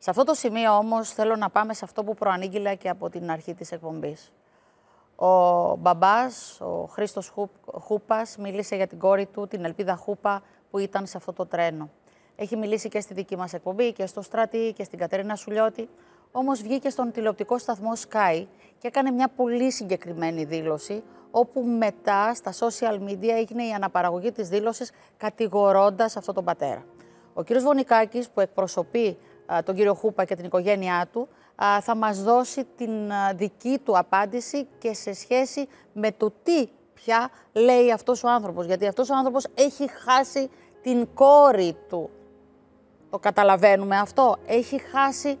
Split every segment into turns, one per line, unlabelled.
Σε αυτό το σημείο όμως θέλω να πάμε σε αυτό που προανήγγειλα και από την αρχή της εκπομπής. Ο μπαμπάς, ο Χρήστος Χούπας, μίλησε για την κόρη του, την Ελπίδα Χούπα, που ήταν σε αυτό το τρένο. Έχει μιλήσει και στη δική μας εκπομπή και στο Στρατή και στην Κατερίνα Σουλιώτη. Όμως βγήκε στον τηλεοπτικό σταθμό Sky και έκανε μια πολύ συγκεκριμένη δήλωση, όπου μετά στα social media έγινε η αναπαραγωγή της δήλωσης κατηγορώντας αυτόν τον πατέρα. Ο κύριος Βονικάκης που εκπροσωπεί τον κύριο Χούπα και την οικογένειά του, θα μας δώσει την δική του απάντηση και σε σχέση με το τι πια λέει αυτός ο άνθρωπος. Γιατί αυτός ο άνθρωπος έχει χάσει την κόρη του. Το καταλαβαίνουμε αυτό. Έχει χάσει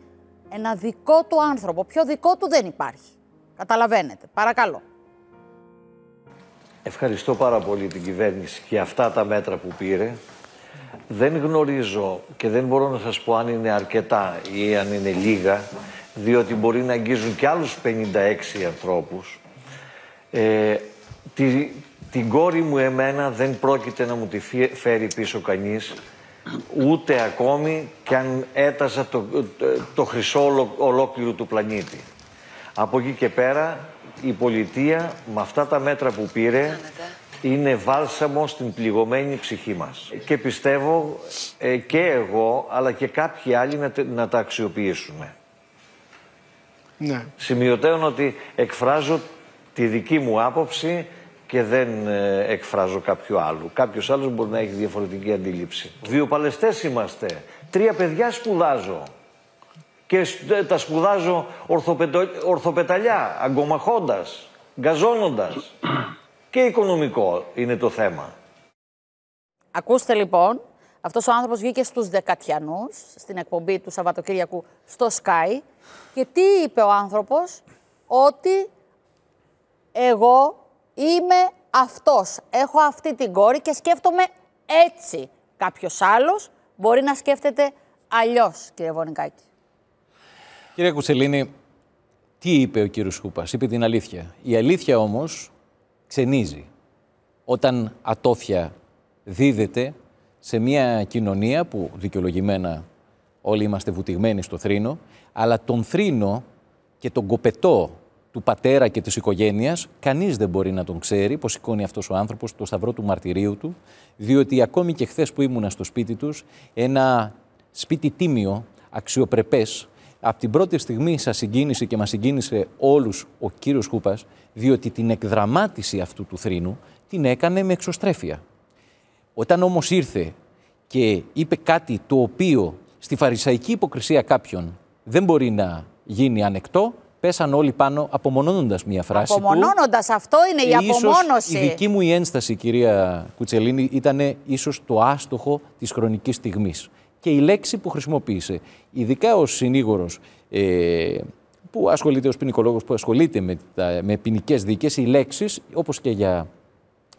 ένα δικό του άνθρωπο. Πιο δικό του δεν υπάρχει. Καταλαβαίνετε. Παρακαλώ.
Ευχαριστώ πάρα πολύ την κυβέρνηση για αυτά τα μέτρα που πήρε. Δεν γνωρίζω και δεν μπορώ να σας πω αν είναι αρκετά ή αν είναι λίγα, διότι μπορεί να αγγίζουν και άλλους 56 ανθρώπους. Ε, τη, την κόρη μου εμένα δεν πρόκειται να μου τη φέρει πίσω κανείς, ούτε ακόμη κι αν έταζα το, το, το χρυσό ολόκληρο του πλανήτη. Από εκεί και πέρα η πολιτεία με αυτά τα μέτρα που πήρε είναι βάλσαμο στην πληγωμένη ψυχή μας. Και πιστεύω ε, και εγώ, αλλά και κάποιοι άλλοι να, τα αξιοποιήσουμε. Ναι. Σημειωτέων ότι εκφράζω τη δική μου άποψη και δεν ε, εκφράζω κάποιο άλλο. Κάποιος άλλος μπορεί να έχει διαφορετική αντίληψη. Δύο παλαιστές είμαστε. Τρία παιδιά σπουδάζω. Και ε, τα σπουδάζω ορθοπεταλιά, αγκομαχώντας, γκαζώνοντας και οικονομικό είναι το θέμα.
Ακούστε λοιπόν, αυτός ο άνθρωπος βγήκε στους Δεκατιανούς, στην εκπομπή του Σαββατοκύριακου στο Sky και τι είπε ο άνθρωπος, ότι εγώ είμαι αυτός, έχω αυτή την κόρη και σκέφτομαι έτσι. Κάποιος άλλος μπορεί να σκέφτεται αλλιώς, κύριε Βονικάκη.
Κύριε Κουσελίνη, τι είπε ο κύριος Σκούπας, είπε την αλήθεια. Η αλήθεια όμως ξενίζει. Όταν ατόφια δίδεται σε μια κοινωνία που δικαιολογημένα όλοι είμαστε βουτυγμένοι στο θρήνο, αλλά τον θρήνο και τον κοπετό του πατέρα και της οικογένειας, κανείς δεν μπορεί να τον ξέρει πως σηκώνει αυτός ο άνθρωπος το σταυρό του μαρτυρίου του, διότι ακόμη και χθες που ήμουνα στο σπίτι τους, ένα σπίτι τίμιο, αξιοπρεπές, από την πρώτη στιγμή σας συγκίνησε και μας συγκίνησε όλους ο κύριος Χούπας, διότι την εκδραμάτιση αυτού του θρήνου την έκανε με εξωστρέφεια. Όταν όμως ήρθε και είπε κάτι το οποίο στη φαρισαϊκή υποκρισία κάποιων δεν μπορεί να γίνει ανεκτό, πέσαν όλοι πάνω απομονώνοντας μία φράση Απομονώνοντας,
αυτό είναι η απομόνωση. η δική
μου η ένσταση, κυρία Κουτσελίνη, ήταν ίσως το άστοχο της χρονικής στιγμής και η λέξη που χρησιμοποίησε. Ειδικά ο συνήγορος ε, που ασχολείται, ως ποινικολόγο που ασχολείται με, με ποινικές δίκες, οι λέξεις, όπως και για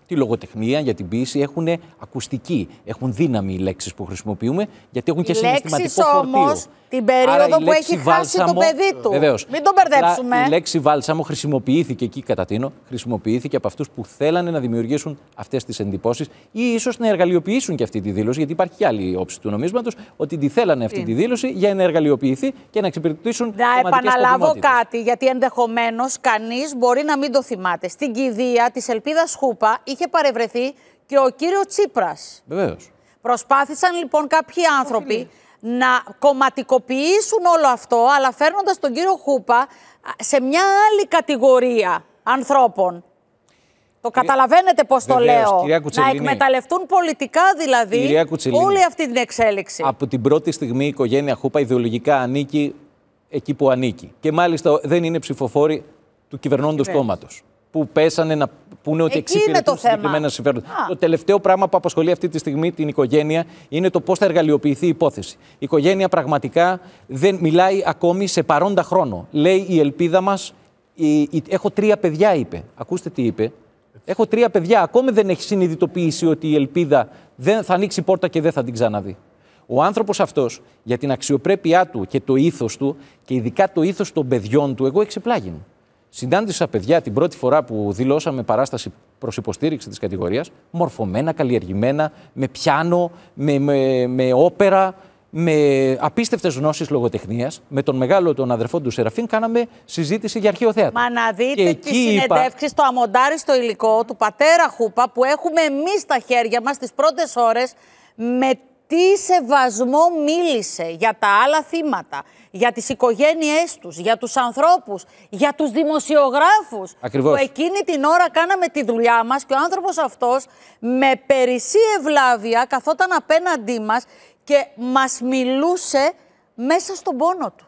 τη λογοτεχνία, για την ποιήση έχουν ακουστική. Έχουν δύναμη οι λέξεις που χρησιμοποιούμε, γιατί έχουν οι και συναισθηματικό φορτίο. την περίοδο Άρα, που έχει βάλσαμο, χάσει το παιδί του. Βεβαίως. Μην τον μπερδέψουμε. η λέξη βάλσαμο χρησιμοποιήθηκε εκεί, κατά τίνο, χρησιμοποιήθηκε από αυτούς που θέλανε να δημιουργήσουν αυτές τις εντυπώσεις ή ίσως να εργαλειοποιήσουν και αυτή τη δήλωση, γιατί υπάρχει και άλλη όψη του νομίσματος, ότι τη θέλανε αυτή τη δήλωση για να εργαλειοποιηθεί και να εξυπηρετήσουν Να επαναλάβω κάτι,
γιατί ενδεχομένως κανείς μπορεί να μην το θυμάται. Στην κηδεία της Ελπίδας Χούπα είχε παρευρεθεί και ο κύριος Τσίπρας. Βεβαίως. Προσπάθησαν λοιπόν κάποιοι άνθρωποι να κομματικοποιήσουν όλο αυτό, αλλά φέρνοντας τον κύριο Χούπα σε μια άλλη κατηγορία ανθρώπων. Το καταλαβαίνετε πώς το λέω. Να εκμεταλλευτούν πολιτικά δηλαδή όλη αυτή την εξέλιξη.
Από την πρώτη στιγμή η οικογένεια Χούπα ιδεολογικά ανήκει εκεί που ανήκει. Και μάλιστα δεν είναι ψηφοφόροι του κυβερνώντος κόμματος που πέσανε να πούνε ότι εξυπηρετούν συγκεκριμένα συμφέροντα. Το τελευταίο πράγμα που απασχολεί αυτή τη στιγμή την οικογένεια είναι το πώς θα εργαλειοποιηθεί η υπόθεση. Η οικογένεια πραγματικά δεν μιλάει ακόμη σε παρόντα χρόνο. Λέει η ελπίδα μας. Έχω τρία παιδιά, είπε. Ακούστε τι είπε. Έχω τρία παιδιά. Ακόμη δεν έχει συνειδητοποιήσει ότι η ελπίδα δεν θα ανοίξει πόρτα και δεν θα την ξαναδεί. Ο άνθρωπος αυτός για την αξιοπρέπειά του και το ήθος του και ειδικά το ήθος των παιδιών του, εγώ εξεπλάγει. Συνάντησα παιδιά την πρώτη φορά που δηλώσαμε παράσταση προς υποστήριξη της κατηγορίας, μορφωμένα, καλλιεργημένα, με πιάνο, με, με, όπερα, με απίστευτες γνώσεις λογοτεχνίας. Με τον μεγάλο τον αδερφό του Σεραφίν, κάναμε συζήτηση για αρχαίο θέατρο. Μα να δείτε τι συνεντεύξεις,
το αμοντάριστο υλικό του πατέρα Χούπα που έχουμε εμείς στα χέρια μας τις πρώτες ώρες με τι σεβασμό μίλησε για τα άλλα θύματα, για τις οικογένειές τους, για τους ανθρώπους, για τους δημοσιογράφους που εκείνη την ώρα κάναμε τη δουλειά μας και ο άνθρωπος αυτός με περισσή ευλάβεια καθόταν απέναντί μας και μας μιλούσε μέσα στον πόνο του.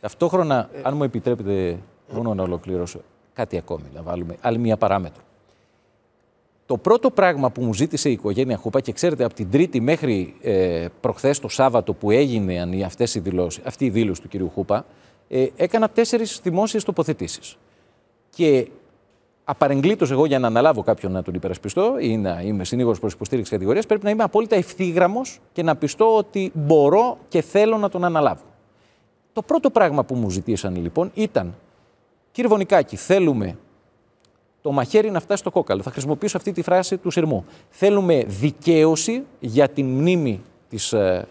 Ταυτόχρονα, αν μου επιτρέπετε μόνο να ολοκληρώσω, κάτι ακόμη να βάλουμε, άλλη μία παράμετρο. Το πρώτο πράγμα που μου ζήτησε η οικογένεια Χούπα και ξέρετε από την Τρίτη μέχρι ε, προχθές το Σάββατο που έγινε αυτές οι δηλώσεις, αυτή η δήλωση του κυρίου Χούπα ε, έκανα τέσσερις δημόσιες τοποθετήσεις. Και απαρεγκλήτως εγώ για να αναλάβω κάποιον να τον υπερασπιστώ ή να είμαι συνήγορος προς υποστήριξη κατηγορίας πρέπει να είμαι απόλυτα ευθύγραμμος και να πιστώ ότι μπορώ και θέλω να τον αναλάβω. Το πρώτο πράγμα που μου ζητήσαν λοιπόν ήταν «Κύριε Βονικάκη, θέλουμε το μαχαίρι να φτάσει στο κόκαλο. Θα χρησιμοποιήσω αυτή τη φράση του σειρμού. Θέλουμε δικαίωση για την μνήμη της ε,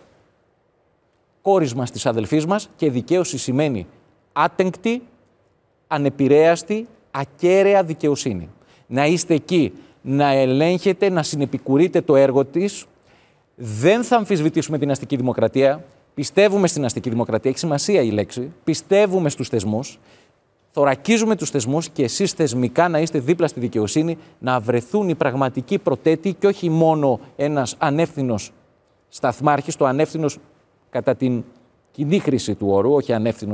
κόρης μας, της αδελφής μας και δικαίωση σημαίνει άτεγκτη, ανεπηρέαστη, ακέραια δικαιοσύνη. Να είστε εκεί, να ελέγχετε, να συνεπικουρείτε το έργο της. Δεν θα αμφισβητήσουμε την αστική δημοκρατία. Πιστεύουμε στην αστική δημοκρατία. Έχει σημασία η λέξη. Πιστεύουμε στους θεσμούς θωρακίζουμε τους θεσμούς και εσείς θεσμικά να είστε δίπλα στη δικαιοσύνη, να βρεθούν οι πραγματικοί προτέτοι και όχι μόνο ένας ανεύθυνος σταθμάρχης, το ανεύθυνος κατά την κοινή χρήση του όρου, όχι ανεύθυνος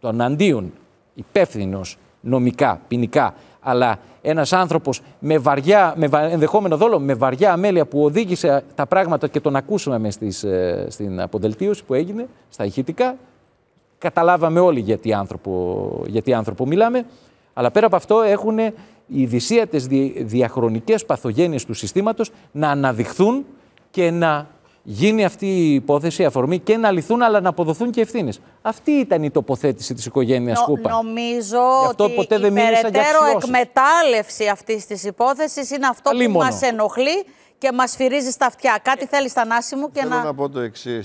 των αντίων, υπεύθυνος νομικά, ποινικά, αλλά ένας άνθρωπος με, βαριά, με ενδεχόμενο δόλο, με βαριά αμέλεια που οδήγησε τα πράγματα και τον ακούσαμε ε, στην αποδελτίωση που έγινε στα ηχητικά, Καταλάβαμε όλοι γιατί τι άνθρωπο, γιατί άνθρωπο μιλάμε. Αλλά πέρα από αυτό έχουν οι δυσίατες διαχρονικές παθογένειες του συστήματος να αναδειχθούν και να γίνει αυτή η υπόθεση αφορμή και να λυθούν, αλλά να αποδοθούν και ευθύνες. Αυτή ήταν η τοποθέτηση της οικογένειας Κούπα.
Νομίζω αυτό ότι ποτέ δεν η περαιτέρω εκμετάλλευση αυτής της υπόθεσης είναι αυτό που μας ενοχλεί και μας φυρίζει στα αυτιά. Κάτι ε, θέλεις, Θανάση μου, και να. Θέλω να
πω το εξής.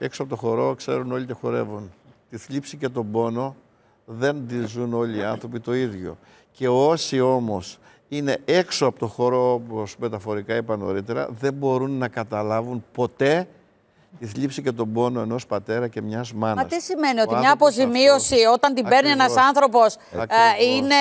Ε, έξω από το χορό ξέρουν όλοι και χορεύουν τη θλίψη και τον πόνο δεν τη ζουν όλοι οι άνθρωποι το ίδιο. Και όσοι όμως είναι έξω από το χώρο, όπως μεταφορικά είπα νωρίτερα, δεν μπορούν να καταλάβουν ποτέ η θλίψη και τον πόνο ενός πατέρα και μιας μάνας. Μα
τι σημαίνει, ότι μια αποζημίωση όταν την παίρνει ένας άνθρωπος ε, είναι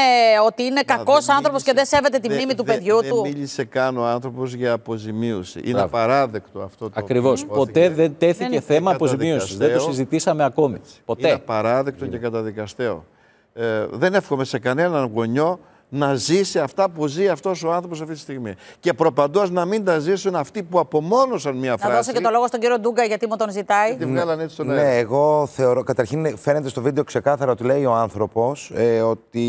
ότι είναι κακό άνθρωπος και δεν σέβεται τη μνήμη του παιδιού του. Δεν
μίλησε καν ο άνθρωπος για αποζημίωση. Είναι απαράδεκτο αυτό το Ακριβώς. Ποτέ δεν τέθηκε θέμα αποζημίωσης. Δεν το συζητήσαμε ακόμη. Ποτέ. Είναι απαράδεκτο και καταδικαστέο. Ε, δεν εύχομαι σε κανέναν γονιό να ζήσει αυτά που ζει αυτός ο άνθρωπος αυτή τη στιγμή. Και προπαντός να μην τα ζήσουν αυτοί που απομόνωσαν μια φράση. Να δώσω και το
λόγο στον κύριο Ντούγκα γιατί μου τον ζητάει. τη βγάλανε έτσι τον Ναι,
εγώ θεωρώ. Καταρχήν φαίνεται στο βίντεο ξεκάθαρα ότι λέει ο άνθρωπος ε, ότι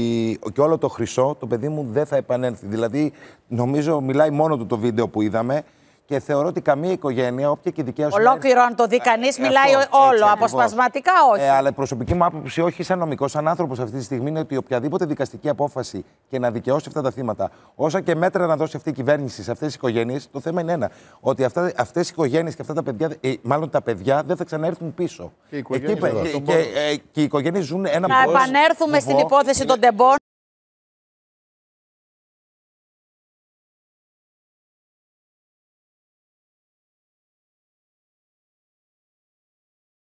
και όλο το χρυσό το παιδί μου δεν θα επανέλθει. Δηλαδή, νομίζω μιλάει μόνο του το βίντεο που είδαμε. Και θεωρώ ότι καμία οικογένεια, όποια και η δικιά Ολόκληρο,
αν το δει ε, κανείς, μιλάει όλο. αποσπασματικά
ε, όχι. Ε, αλλά η προσωπική μου άποψη, όχι σαν νομικός, σαν άνθρωπος αυτή τη στιγμή, είναι ότι οποιαδήποτε δικαστική απόφαση και να δικαιώσει αυτά τα θύματα, όσα και μέτρα να δώσει αυτή η κυβέρνηση σε αυτές τις οικογένειες, το θέμα είναι ένα. Ότι αυτές οι οικογένειες και αυτά τα παιδιά, ε, μάλλον τα παιδιά, δεν θα ξαναέρθουν πίσω. Και οι οικογένειες ζουν ένα Να επανέλθουμε στην υπόθεση των
τεμπών.